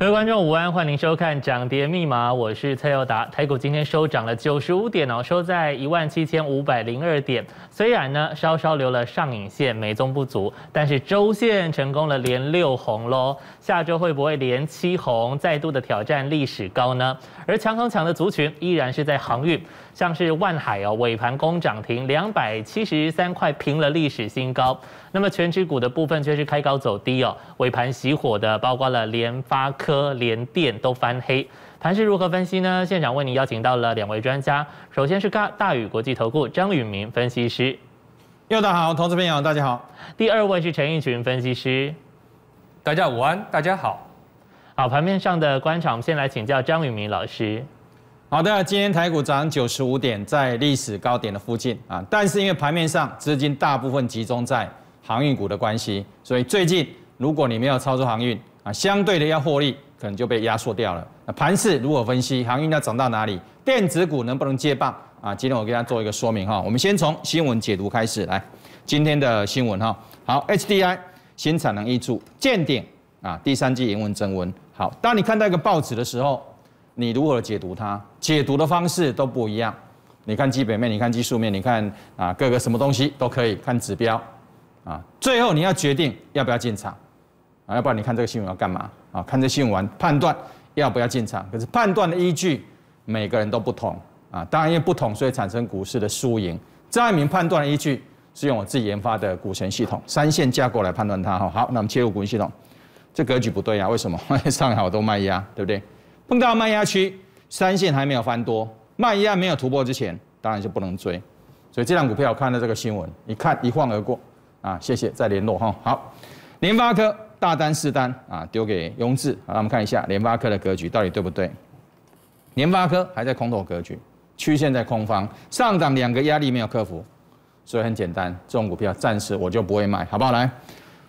各位观众，午安，欢迎收看《涨跌密码》，我是蔡耀达。台股今天收涨了九十五点哦，收在一万七千五百零二点。虽然呢，稍稍留了上影线，美中不足，但是周线成功了连六红喽。下周会不会连七红，再度的挑战历史高呢？而强横强的族群依然是在航运，像是万海哦，尾盘攻涨停两百七十三块，平了历史新高。那么全指股的部分却是开高走低哦，尾盘熄火的，包括了联发科、联电都翻黑。盘是如何分析呢？现场为您邀请到了两位专家，首先是大宇国际投顾张宇明分析师，又大好，投资朋友大家好。第二位是陈义群分析师，大家午安，大家好。好，盘面上的观察，我们先来请教张宇明老师。好，的，今天台股涨九十五点，在历史高点的附近啊，但是因为盘面上资金大部分集中在。航运股的关系，所以最近如果你没有操作航运啊，相对的要获利，可能就被压缩掉了。那盘势如何分析？航运要涨到哪里？电子股能不能接棒啊？今天我给大家做一个说明哈。我们先从新闻解读开始来。今天的新闻哈，好，HDI 新产能溢出见顶啊，第三季炎文增温。好，当你看到一个报纸的时候，你如何解读它？解读的方式都不一样。你看基本面，你看技术面，你看啊各个什么东西都可以看指标。啊，最后你要决定要不要进场，啊，要不然你看这个新闻要干嘛？啊，看这新闻完判断要不要进场。可是判断的依据每个人都不同啊，当然因为不同，所以产生股市的输赢。张爱民判断的依据是用我自己研发的股神系统三线架构来判断它。哈，好，那我们切入股神系统，这格局不对啊，为什么？上海好多卖压，对不对？碰到卖压区，三线还没有翻多，卖压没有突破之前，当然就不能追。所以这张股票，我看到这个新闻，一看一晃而过。啊，谢谢，再联络哈。好，联发科大单四单啊，丢给雍智，好，那我们看一下联发科的格局到底对不对？联发科还在空头格局，曲线在空方，上涨两个压力没有克服，所以很简单，这种股票暂时我就不会买，好不好？来，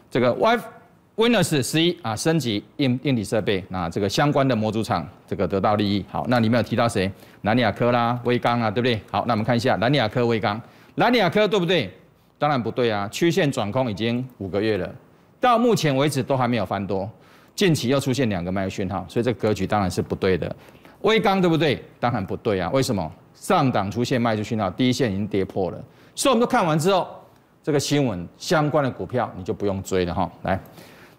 这个 e Winners 十一啊，升级硬硬体设备，那这个相关的模组厂这个得到利益。好，那里面有提到谁？南亚科啦，威刚啊，对不对？好，那我们看一下南亚科、威刚，南亚科对不对？当然不对啊，曲线转空已经五个月了，到目前为止都还没有翻多，近期又出现两个卖出讯号，所以这个格局当然是不对的。微钢对不对？当然不对啊，为什么？上档出现卖出讯号，第一线已经跌破了，所以我们都看完之后，这个新闻相关的股票你就不用追了哈。来，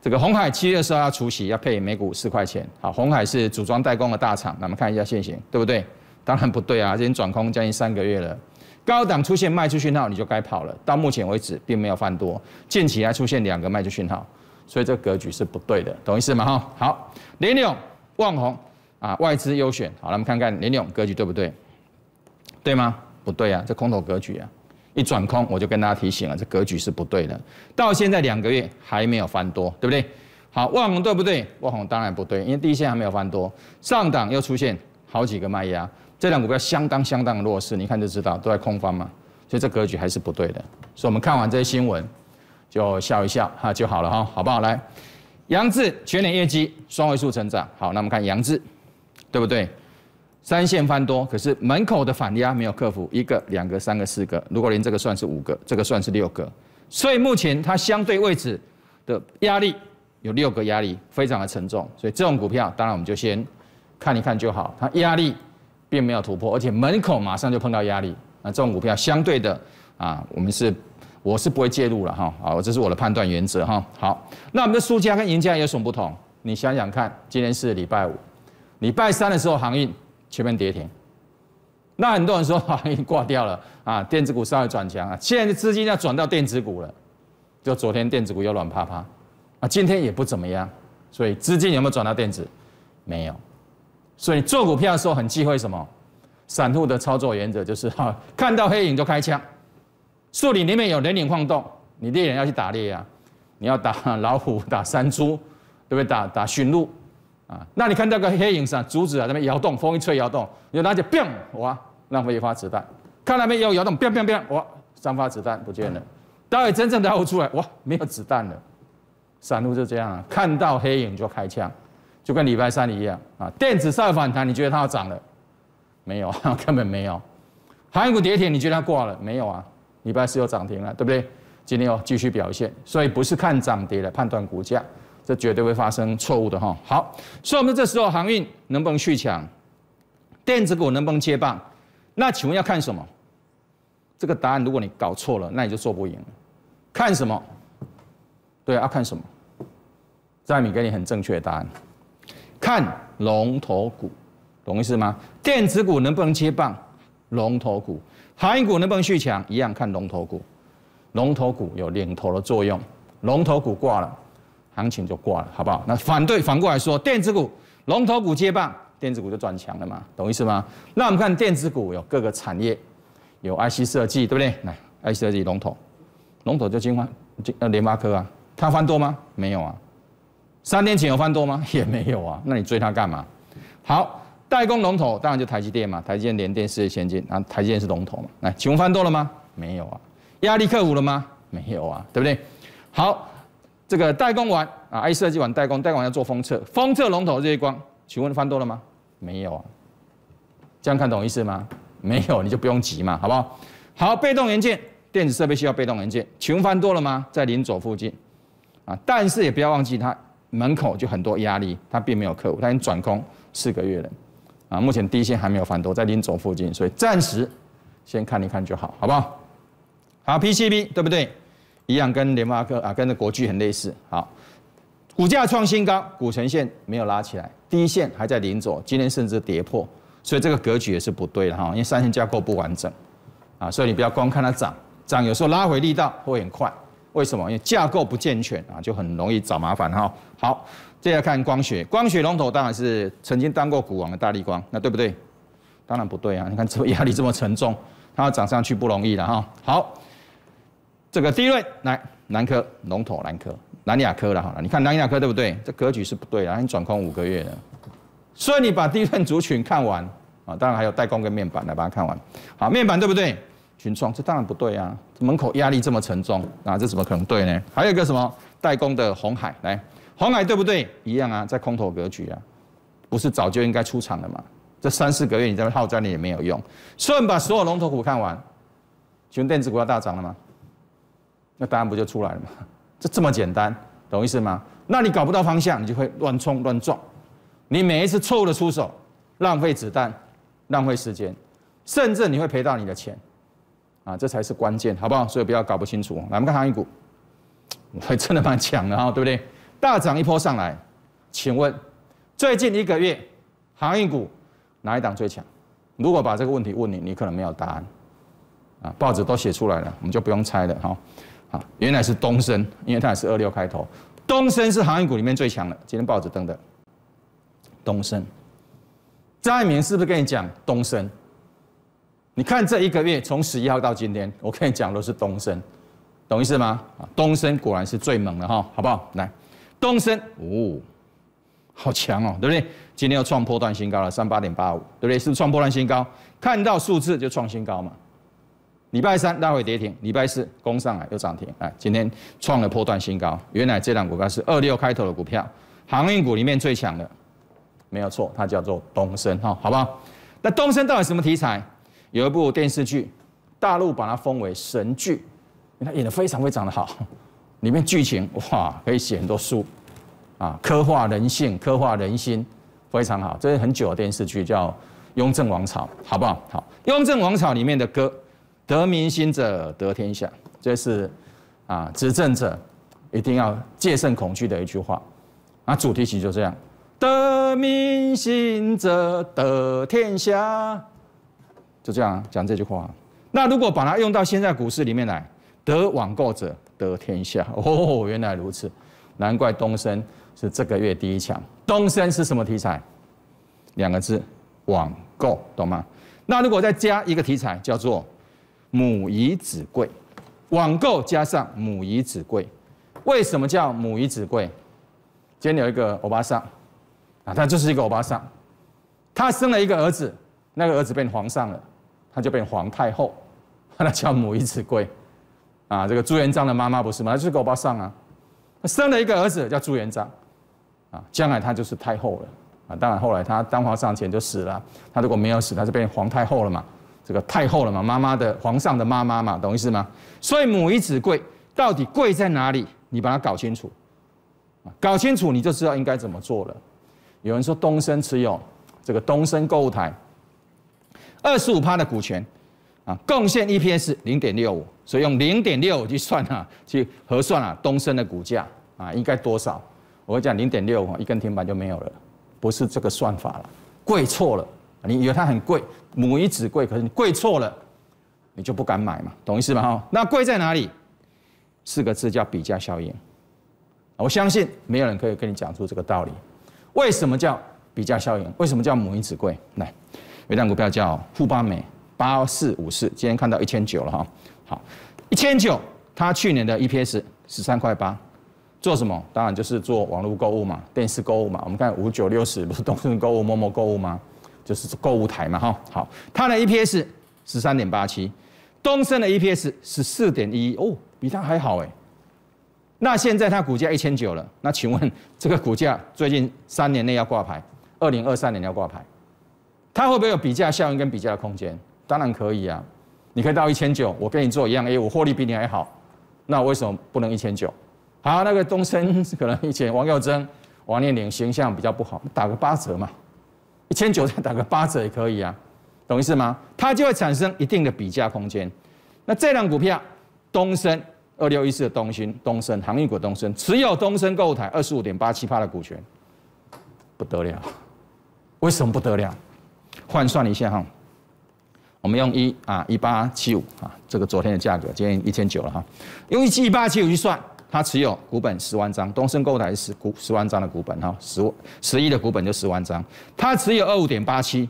这个红海七月十二要除息，要配每股四块钱。好，红海是组装代工的大厂，那我们看一下现行对不对？当然不对啊，已经转空将近三个月了。高档出现卖出讯号，你就该跑了。到目前为止，并没有翻多，近期还出现两个卖出讯号，所以这格局是不对的，懂意思吗？哈，好，联永、旺宏啊，外资优选。好，我们看看联永格局对不对？对吗？不对啊，这空头格局啊，一转空，我就跟大家提醒了，这格局是不对的。到现在两个月还没有翻多，对不对？好，旺红对不对？旺红当然不对，因为第一线还没有翻多，上档又出现好几个卖压。这两股票相当相当弱势，你看就知道都在空方嘛，所以这格局还是不对的。所以我们看完这些新闻就笑一笑哈就好了哈，好不好？来，杨志全年业绩双位数成长，好，那我们看杨志，对不对？三线翻多，可是门口的反压没有克服，一个、两个、三个、四个，如果连这个算是五个，这个算是六个，所以目前它相对位置的压力有六个压力，非常的沉重。所以这种股票当然我们就先看一看就好，它压力。并没有突破，而且门口马上就碰到压力，那这种股票相对的，啊，我们是我是不会介入了哈，好，这是我的判断原则哈。好，那我们的输家跟赢家有什么不同？你想想看，今天是礼拜五，礼拜三的时候航运全面跌停，那很多人说航运挂掉了啊，电子股稍微转强啊，现在资金要转到电子股了，就昨天电子股又软趴趴，啊，今天也不怎么样，所以资金有没有转到电子？没有。所以做股票的时候很忌讳什么？散户的操作原则就是 哈，看到黑影就开枪。树林里面有人影晃动，你猎人要去打猎啊，你要打老虎、打山猪，对不对？打打驯鹿啊。那你看到个黑影上竹子啊那边摇动，风一吹摇动，你就拿起 b i g 哇，浪费一发子弹。看到那边又摇动，b biang i biang，哇，三发子弹不见了。待会真正的要出来，哇，没有子弹了。散户就这样，啊，看到黑影就开枪。就跟礼拜三一样啊，电子上反弹，你觉得它要涨了？没有，根本没有。航股跌停，你觉得它挂了？没有啊，礼拜四又涨停了，对不对？今天要继续表现，所以不是看涨跌来判断股价，这绝对会发生错误的哈。好，所以我们这时候航运能不能续强？电子股能不能接棒？那请问要看什么？这个答案如果你搞错了，那你就做不赢。看什么？对啊，看什么？在米给你很正确的答案。看龙头股，懂意思吗？电子股能不能接棒？龙头股，航运股能不能续强？一样看龙头股。龙头股有领头的作用，龙头股挂了，行情就挂了，好不好？那反对，反过来说，电子股龙头股接棒，电子股就转强了嘛，懂意思吗？那我们看电子股有各个产业，有 IC 设计，对不对？来，IC 设计龙头，龙头就金发，金呃联发科啊，它翻多吗？没有啊。三天前有翻多吗？也没有啊。那你追它干嘛？好，代工龙头当然就台积电嘛，台积电、连电、世业先进啊，台积电是龙头嘛。来，请问翻多了吗？没有啊。压力克服了吗？没有啊，对不对？好，这个代工完啊 i 设计完代工，代工完要做封测，封测龙头这一光，请问翻多了吗？没有啊。这样看懂意思吗？没有，你就不用急嘛，好不好？好，被动元件，电子设备需要被动元件，请问翻多了吗？在零走附近啊，但是也不要忘记它。门口就很多压力，它并没有客户，它已经转空四个月了，啊，目前第一线还没有反多，在临走附近，所以暂时先看一看就好，好不好？好，PCB 对不对？一样跟联发科啊，跟这国巨很类似。好，股价创新高，股成线没有拉起来，第一线还在临走，今天甚至跌破，所以这个格局也是不对的哈，因为三线架构不完整，啊，所以你不要光看它涨，涨有时候拉回力道会很快。为什么？因为架构不健全啊，就很容易找麻烦哈。好，下来看光学，光学龙头当然是曾经当过股王的大力光，那对不对？当然不对啊！你看这压力这么沉重，它要涨上去不容易了哈。好，这个第一轮来南科龙头，南科南亚科了，好你看南亚科对不对？这格局是不对啊，你转空五个月了，所以你把第一轮族群看完啊，当然还有代工跟面板来把它看完。好，面板对不对？群创，这当然不对啊！门口压力这么沉重，啊，这怎么可能对呢？还有一个什么代工的红海，来红海对不对？一样啊，在空头格局啊，不是早就应该出场了吗？这三四个月你在套耗里你也没有用。顺把所有龙头股看完，群电子股要大涨了吗？那答案不就出来了吗？这这么简单，懂意思吗？那你搞不到方向，你就会乱冲乱撞。你每一次错误的出手，浪费子弹，浪费时间，甚至你会赔到你的钱。啊，这才是关键，好不好？所以不要搞不清楚。来，我们看行业股，还真的蛮强的哈，对不对？大涨一波上来，请问最近一个月行业股哪一档最强？如果把这个问题问你，你可能没有答案啊。报纸都写出来了，我们就不用猜了哈。好，原来是东升，因为它也是二六开头，东升是行业股里面最强的。今天报纸登的东升，张爱民是不是跟你讲东升？你看这一个月，从十一号到今天，我跟你讲都是东升，懂意思吗？啊，东升果然是最猛的哈，好不好？来，东升，哦，好强哦，对不对？今天又创破段新高了，三八点八五，对不对？是创破段新高，看到数字就创新高嘛。礼拜三大会跌停，礼拜四攻上来又涨停，哎，今天创了破段新高。原来这两股票是二六开头的股票，航运股里面最强的，没有错，它叫做东升哈，好不好？那东升到底什么题材？有一部电视剧，大陆把它封为神剧，他演得非常非常的好，里面剧情哇可以写很多书，啊，刻画人性、刻画人心，非常好。这是很久的电视剧，叫《雍正王朝》，好不好？好，《雍正王朝》里面的歌，《得民心者得天下》，这是啊，执政者一定要戒慎恐惧的一句话。那主题曲就这样，《得民心者得天下》。就这样讲这句话，那如果把它用到现在股市里面来，得网购者得天下 哦，原来如此，难怪东升是这个月第一强。东升是什么题材？两个字，网购，懂吗？那如果再加一个题材叫做母仪子贵，网购加上母仪子贵，为什么叫母仪子贵？今天有一个欧巴桑，啊，他就是一个欧巴桑，他生了一个儿子，那个儿子变皇上了。他就变皇太后，那叫母仪子贵，啊，这个朱元璋的妈妈不是吗？她就是我巴上啊，生了一个儿子叫朱元璋，啊，将来他就是太后了，啊，当然后来他当皇上前就死了，他如果没有死，他就变皇太后了嘛，这个太后了嘛，妈妈的皇上的妈妈嘛，懂意思吗？所以母仪子贵到底贵在哪里？你把它搞清楚，啊，搞清楚你就知道应该怎么做了。有人说东升持有这个东升购物台。二十五趴的股权，啊，贡献 EPS 零点六五，所以用零点六五去算啊，去核算啊，东升的股价啊，应该多少？我讲零点六五一根天板就没有了，不是这个算法了，贵错了。你以为它很贵，母以子贵，可是你贵错了，你就不敢买嘛，懂意思吗？哈，那贵在哪里？四个字叫比价效应。我相信没有人可以跟你讲出这个道理。为什么叫比价效应？为什么叫母以子贵？来。有一档股票叫富邦美八四五四，今天看到一千九了哈。好，一千九，它去年的 EPS 十三块八，做什么？当然就是做网络购物嘛，电视购物嘛。我们看五九六十不是东森购物、陌陌购物吗？就是购物台嘛哈。好，它的 EPS 十三点八七，东森的 EPS 十四点一哦，比它还好哎。那现在它股价一千九了，那请问这个股价最近三年内要挂牌？二零二三年要挂牌？它会不会有比价效应跟比价的空间？当然可以啊，你可以到一千九，我跟你做一样 A，我获利比你还好，那为什么不能一千九？好，那个东升可能以前王耀珍、王念玲形象比较不好，打个八折嘛，一千九再打个八折也可以啊，懂意思吗？它就会产生一定的比价空间。那这辆股票，东升二六一四的东兴、东升航运股东升持有东升购物台二十五点八七八的股权，不得了，为什么不得了？换算一下哈，我们用一啊一八七五啊，这个昨天的价格，今天一千九了哈，用一七八七五去算，它持有股本十万张，东升购台十股十万张的股本哈，十十亿的股本就十万张，它持有二五点八七，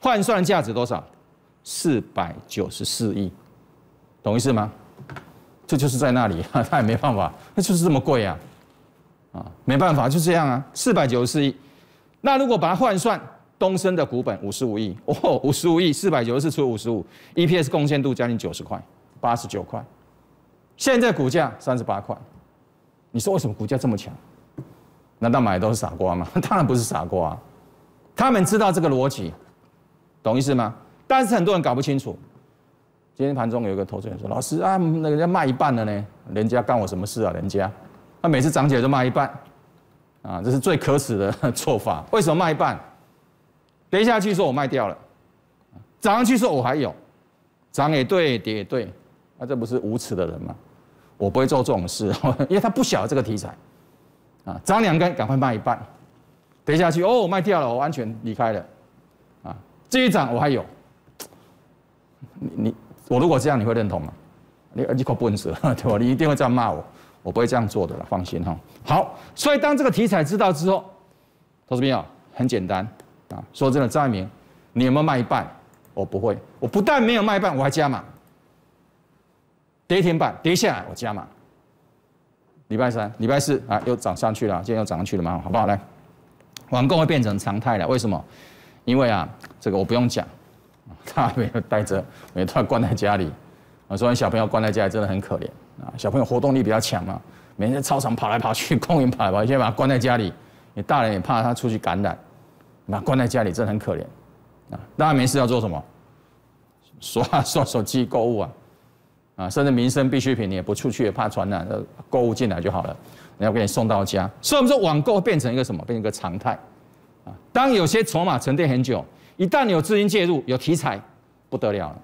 换算价值多少？四百九十四亿，懂意思吗？这就是在那里哈，它也没办法，那就是这么贵啊，啊没办法就这样啊，四百九十四亿，那如果把它换算。东升的股本五十五亿哦，五十五亿四百九十四除五十五，E P S 贡献度将近九十块，八十九块，现在股价三十八块，你说为什么股价这么强？难道买都是傻瓜吗？当然不是傻瓜，他们知道这个逻辑，懂意思吗？但是很多人搞不清楚。今天盘中有一个投资人说：“老师啊，那人家卖一半了呢，人家干我什么事啊？人家，他每次涨起来就卖一半，啊，这是最可耻的 做法。为什么卖一半？”跌下去说我卖掉了，涨上去说我还有，涨也对，跌也对，那这不是无耻的人吗？我不会做这种事，因为他不晓这个题材，啊，涨两根赶快卖一半，等下去哦卖掉了，我安全离开了，啊，继续涨我还有，你你我如果这样你会认同吗？你你可笨死了对吧？你一定会这样骂我，我不会这样做的了，放心哈。好，所以当这个题材知道之后，投资朋友很简单。说真的，张爱民，你有没有卖一半？我不会，我不但没有卖一半，我还加码。跌停板跌下来我加码。礼拜三、礼拜四啊，又涨上去了，今天又涨上去了嘛，好不好来，网购会变成常态了，为什么？因为啊，这个我不用讲，他 没有带着，没他关在家里我说小朋友关在家里真的很可怜啊。小朋友活动力比较强嘛，每天在操场跑来跑去，公园跑来跑去，现在把他关在家里，你大人也怕他出去感染。那关在家里真的很可怜，啊，大家没事要做什么？刷 刷手机、购物啊，啊，甚至民生必需品你也不出去，也怕传染，购物进来就好了，然后给你送到家。所以，我们说网购变成一个什么？变成一个常态，啊，当有些筹码沉淀很久，一旦有资金介入、有题材，不得了了。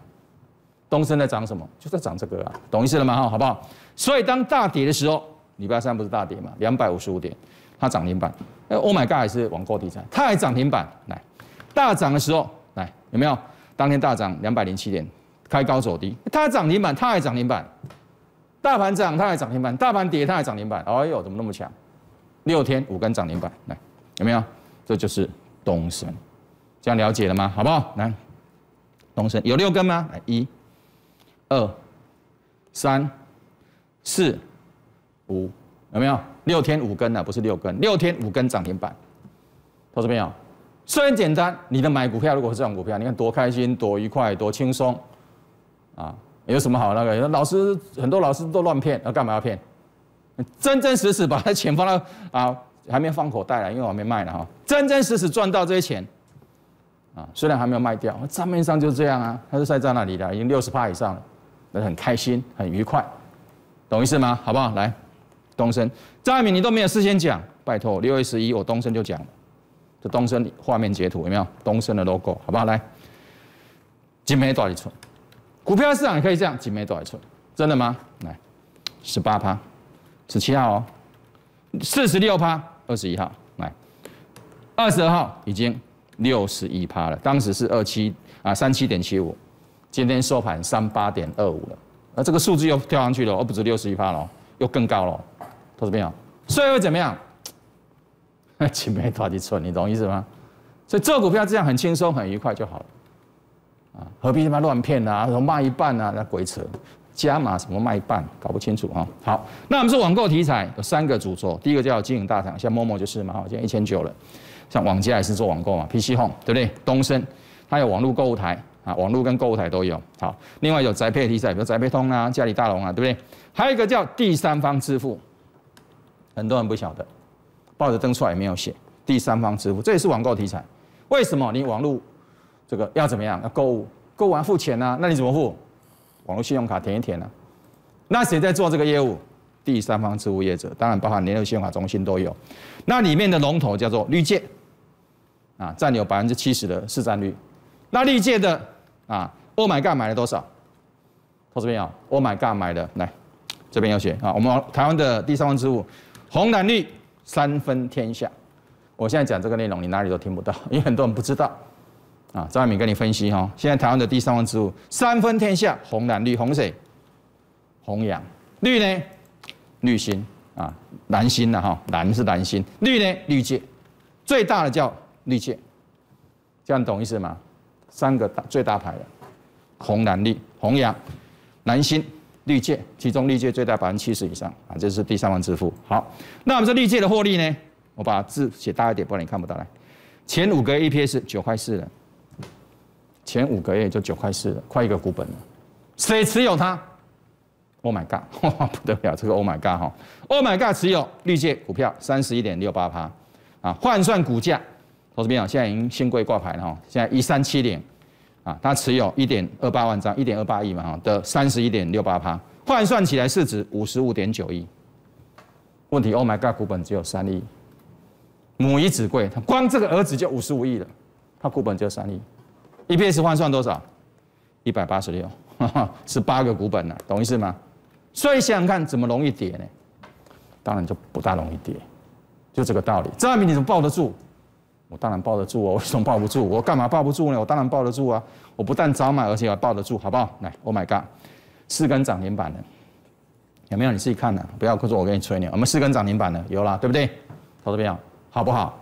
东升在涨什么？就在涨这个啊，懂意思了吗？哈，好不好？所以，当大跌的时候，礼拜三不是大跌嘛？两百五十五点。它涨停板，哎，Oh my God，还是网购题材，它还涨停板，来，大涨的时候来，有没有？当天大涨两百零七点，开高走低，它涨停板，它还涨停板，大盘涨它还涨停板，大盘跌它还涨停板，哎呦，怎么那么强？六天五根涨停板，来，有没有？这就是东升，这样了解了吗？好不好？来，东升有六根吗？来，一、二、三、四、五，有没有？六天五根呢，不是六根，六天五根涨停板，投资没有？虽然简单，你的买股票，如果是这种股票，你看多开心，多愉快，多轻松，啊，有什么好那个？老师很多老师都乱骗，啊、干嘛要骗？真真实实把他钱放到，啊，还没放口袋了，因为我还没卖了哈，真真实实赚到这些钱，啊，虽然还没有卖掉，账面上就这样啊，它是晒在那里了，已经六十趴以上了，那很开心，很愉快，懂意思吗？好不好？来。东升，张爱敏，你都没有事先讲，拜托。六月十一，我东升就讲了。这东升画面截图有没有？东升的 logo 好不好？来，几美多一寸？股票市场可以这样，几美多一寸？真的吗？来，十八趴，十七号哦，四十六趴，二十一号，来，二十二号已经六十一趴了。当时是二七啊，三七点七五，今天收盘三八点二五了。那这个数字又跳上去了，而不止六十一趴了，又更高了。说什么呀？所以会怎么样？哎，不要多的存，你懂意思吗？所以做股票这样很轻松、很愉快就好了啊，何必他妈乱骗呢？什么卖一半啊？那鬼扯，加码什么卖一半，搞不清楚哈。好，那我们说网购题材有三个主轴，第一个叫经营大厂，像陌陌就是嘛，好，现在一千九了。像网家也是做网购嘛，PC Home，对不对？东升它有网络购物台啊，网络跟购物台都有。好，另外有宅配题材，比如宅配通啊、家里大龙啊，对不对？还有一个叫第三方支付。很多人不晓得，报纸登出来也没有写第三方支付，这也是网购题材。为什么你网络这个要怎么样要购物？购物完付钱呢？那你怎么付？网络信用卡填一填呢？那谁在做这个业务？第三方支付业者，当然包含联合信用卡中心都有。那里面的龙头叫做绿界啊，占有百分之七十的市占率。那绿界的啊，Oh my God，买了多少？投资朋友 o h my God，买的来这边要写啊，我们台湾的第三方支付。红蓝绿三分天下，我现在讲这个内容，你哪里都听不到，因为很多人不知道。啊，张爱敏跟你分析哈，现在台湾的第三方支付三分天下，红蓝绿，红谁？红阳，绿呢？绿心啊，蓝心了哈，蓝是蓝心，绿呢绿界，最大的叫绿界，这样懂意思吗？三个大最大牌的，红蓝绿，红阳，蓝心。绿界，其中绿界最大百分之七十以上啊，这是第三方支付。好，那我们这绿界的获利呢？我把字写大一点，不然你看不到。来，前五个 EPS 九块四了，前五个月就九块四了，快一个股本了。谁持有它？Oh my god，哇，不得了，这个 Oh my god 哈，Oh my god 持有绿界股票三十一点六八趴啊，换算股价，投资朋友现在已经新规挂牌了哈，现在一三七零。啊，他持有一点二八万张，一点二八亿嘛，哈，的三十一点六八趴，换算起来市值五十五点九亿。问题，Oh my God，股本只有三亿，母以子贵，他光这个儿子就五十五亿了，他股本只有三亿，EPS 换算多少？一百八十六，是八个股本了，懂意思吗？所以想想看，怎么容易跌呢？当然就不大容易跌，就这个道理。张亚明，你怎么抱得住？我当然抱得住哦，为什么抱不住？我干嘛抱不住呢？我当然抱得住啊！我不但早买，而且还抱得住，好不好？来，Oh my God，四根涨停板呢！有没有？你自己看呢？不要哭说我给你吹牛。我们四根涨停板呢，有啦，对不对？投资朋友，好不好？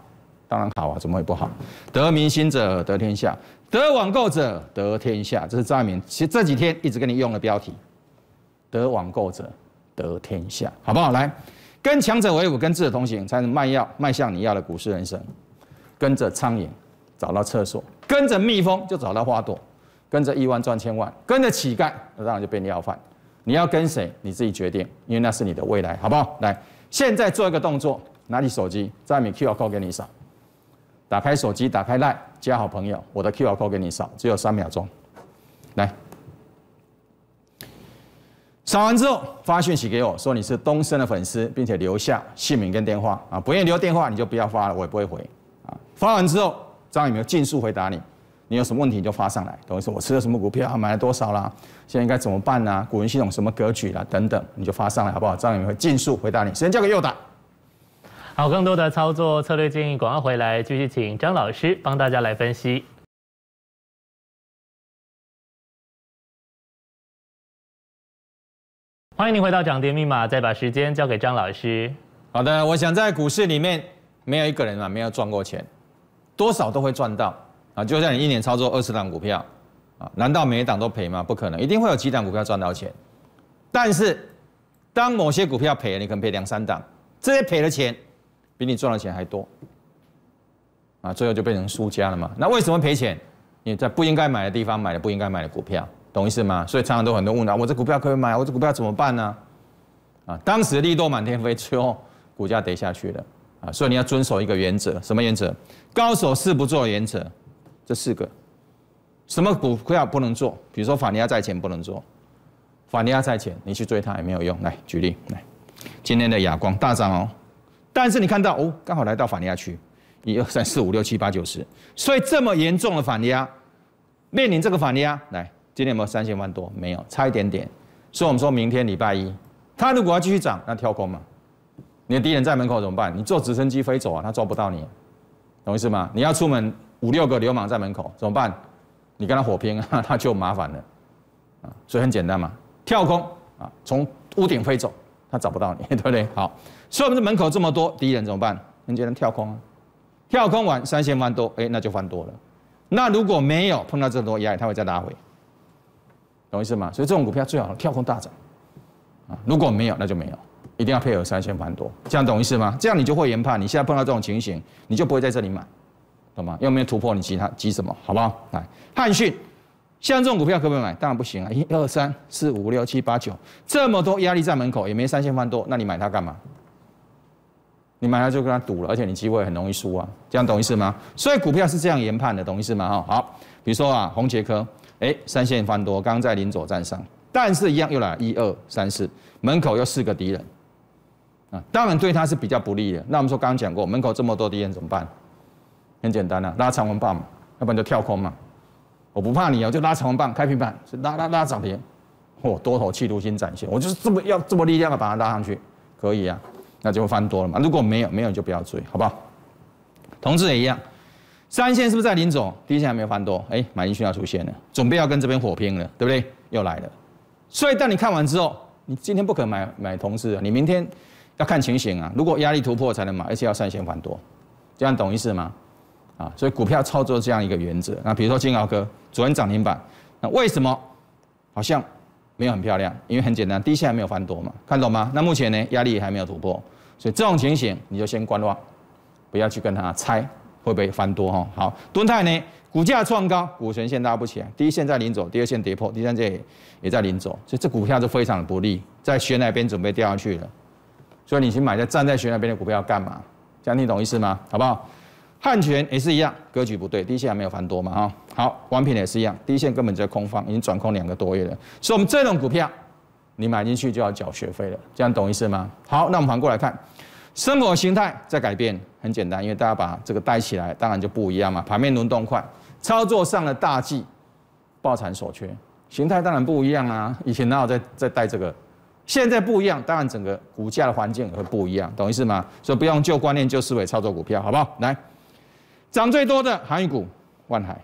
当然好啊，怎么会不好？得民心者得天下，得网购者得天下，这是张爱民。其实这几天一直跟你用的标题，得网购者得天下，好不好？来，跟强者为伍，跟智者同行，才能卖药迈向你要的股市人生。跟着苍蝇找到厕所，跟着蜜蜂就找到花朵，跟着亿万赚千万，跟着乞丐那当然就变你要饭。你要跟谁，你自己决定，因为那是你的未来，好不好？来，现在做一个动作，拿起手机，在你 Q R Code 给你扫，打开手机，打开 Line 加好朋友，我的 Q R Code 给你扫，只有三秒钟。来，扫完之后发讯息给我说你是东升的粉丝，并且留下姓名跟电话啊，不愿意留电话你就不要发了，我也不会回。发完之后，张宇明尽速回答你。你有什么问题就发上来，等于说我吃了什么股票，买了多少啦，现在应该怎么办呢？股轮系统什么格局啦，等等，你就发上来好不好？张宇明会尽速回答你。时间交给右打。好，更多的操作策略建议，广告回来，继续请张老师帮大家来分析。欢迎您回到涨跌密码，再把时间交给张老师。好的，我想在股市里面没有一个人啊没有赚过钱。多少都会赚到啊！就像你一年操作二十档股票，啊，难道每一档都赔吗？不可能，一定会有几档股票赚到钱。但是，当某些股票赔了，你可能赔两三档，这些赔的钱比你赚的钱还多，啊，最后就变成输家了嘛。那为什么赔钱？你在不应该买的地方买了不应该买的股票，懂意思吗？所以常常都很多人问啊，我这股票可以买，我这股票怎么办呢？啊，当时的利多满天飞，最后股价跌下去了。啊，所以你要遵守一个原则，什么原则？高手四不做原则，这四个什么股票不能做，比如说法尼亚在前不能做，法尼亚在前，你去追它也没有用。来举例，来今天的亚光大涨哦，但是你看到哦，刚好来到法尼亚区，一二三四五六七八九十，所以这么严重的反压，面临这个反压，来今天有没有三千万多？没有，差一点点，所以我们说明天礼拜一，它如果要继续涨，那跳空嘛。你的敌人在门口怎么办？你坐直升机飞走啊，他抓不到你，懂意思吗？你要出门，五六个流氓在门口怎么办？你跟他火拼啊，那就麻烦了啊。所以很简单嘛，跳空啊，从屋顶飞走，他找不到你，对不对？好，所以我们的门口这么多敌人怎么办？很简单，跳空啊，跳空完三千翻多，哎，那就翻多了。那如果没有碰到这么多压力，他会再拉回，懂意思吗？所以这种股票最好跳空大涨啊，如果没有，那就没有。一定要配合三千翻多，这样懂意思吗？这样你就会研判。你现在碰到这种情形，你就不会在这里买，懂吗？又没有突破，你急它急什么？好不好？来，汉讯，像这种股票可不可以买？当然不行啊！一二三四五六七八九，这么多压力在门口，也没三千翻多，那你买它干嘛？你买它就跟他赌了，而且你机会很容易输啊！这样懂意思吗？所以股票是这样研判的，懂意思吗？哈，好，比如说啊，红杰科，哎，三线翻多，刚在零左站上，但是一样又来一二三四，门口又四个敌人。啊，当然对他是比较不利的。那我们说，刚刚讲过，门口这么多的人怎么办？很简单啊，拉长红棒，嘛，要不然就跳空嘛。我不怕你哦，就拉长红棒，开平板，拉拉拉涨停，嚯，多头气度新展现，我就是这么要这么力量的把它拉上去，可以啊，那就翻多了嘛。如果没有没有就不要追，好不好？同志也一样，三线是不是在林总？一线还没有翻多，哎，买进讯要出现了，准备要跟这边火拼了，对不对？又来了。所以当你看完之后，你今天不可能买买事啊，你明天。要看情形啊，如果压力突破才能买，而且要三线翻多，这样懂意思吗？啊，所以股票操作这样一个原则。那比如说金鳌哥昨天涨停板，那为什么好像没有很漂亮？因为很简单，第一线没有翻多嘛，看懂吗？那目前呢，压力还没有突破，所以这种情形你就先观望，不要去跟他猜会不会翻多哈。好，敦泰呢，股价创高，股权线拉不起，第一线在临走，第二线跌破，第三线也也在临走，所以这股票就非常的不利，在悬崖边准备掉下去了。所以你去买在站在悬那边的股票要干嘛？这样你懂意思吗？好不好？汉泉也是一样，格局不对，低线还没有繁多嘛哈。好，王品也是一样，低线根本在空方，已经转空两个多月了。所以，我们这种股票，你买进去就要缴学费了。这样懂意思吗？好，那我们反过来看，生活形态在改变，很简单，因为大家把这个带起来，当然就不一样嘛。盘面轮动快，操作上的大忌，抱残所缺，形态当然不一样啊。以前哪有在在带这个？现在不一样，当然整个股价的环境也会不一样，懂意思吗？所以不用旧观念、旧思维操作股票，好不好？来，涨最多的航运股万海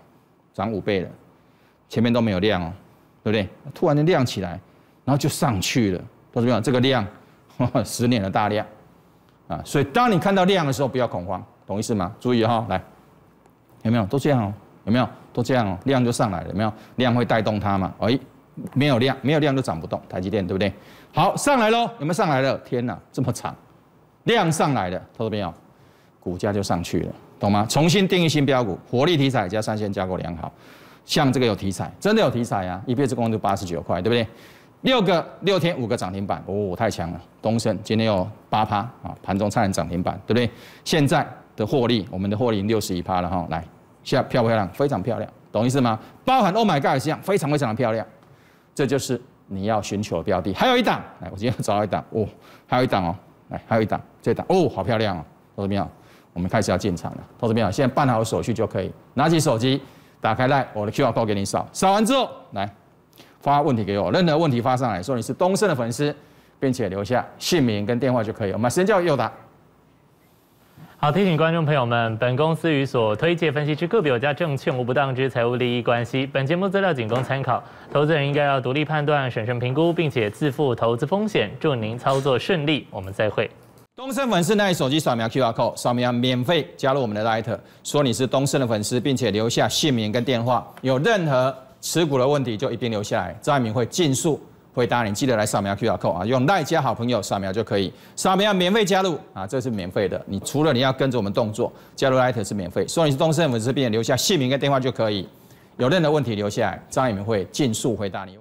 涨五倍了，前面都没有量哦，对不对？突然就亮起来，然后就上去了，都志们，这个量 十年的大量啊！所以当你看到量的时候，不要恐慌，懂意思吗？注意哈，来有没有都这样哦？有没有都这样哦？量就上来了有没有？量会带动它嘛？哎。没有量，没有量都涨不动。台积电对不对？好，上来喽！有没有上来了？天哪，这么长，量上来了，看到没有？股价就上去了，懂吗？重新定义新标股，活力题材加三线架构良好，像这个有题材，真的有题材啊！一辈子工就八十九块，对不对？六个六天五个涨停板，哦，太强了！东升今天有八趴啊，盘中灿烂涨停板，对不对？现在的获利，我们的获利六十一趴了哈，来，在漂不漂亮？非常漂亮，懂意思吗？包含 Oh My God 一样，非常非常的漂亮。这就是你要寻求标的，还有一档，来，我今天找到一档哦，还有一档哦，来，还有一档，这档哦，好漂亮哦，同志们好，我们开始要进场了，同志们好，现在办好手续就可以，拿起手机，打开来，我的 Q R code 给你扫，扫完之后来发问题给我，任何问题发上来说你是东胜的粉丝，并且留下姓名跟电话就可以，我们时间叫右达。好，提醒观众朋友们，本公司与所推介分析之个别有价证券无不当之财务利益关系。本节目资料仅供参考，投资人应该要独立判断、审慎评估，并且自负投资风险。祝您操作顺利，我们再会。东森粉丝爱手机扫描 QR code，扫描免费加入我们的 Lite，说你是东森的粉丝，并且留下姓名跟电话。有任何持股的问题，就一并留下来，张爱民会尽速。回答你，记得来扫描 QR code 啊，用赖加好朋友扫描就可以，扫描免费加入啊，这是免费的。你除了你要跟着我们动作，加入 letter 是免费，所以你是东森粉丝，别留下姓名跟电话就可以，有任何问题留下，张一鸣会尽速回答你。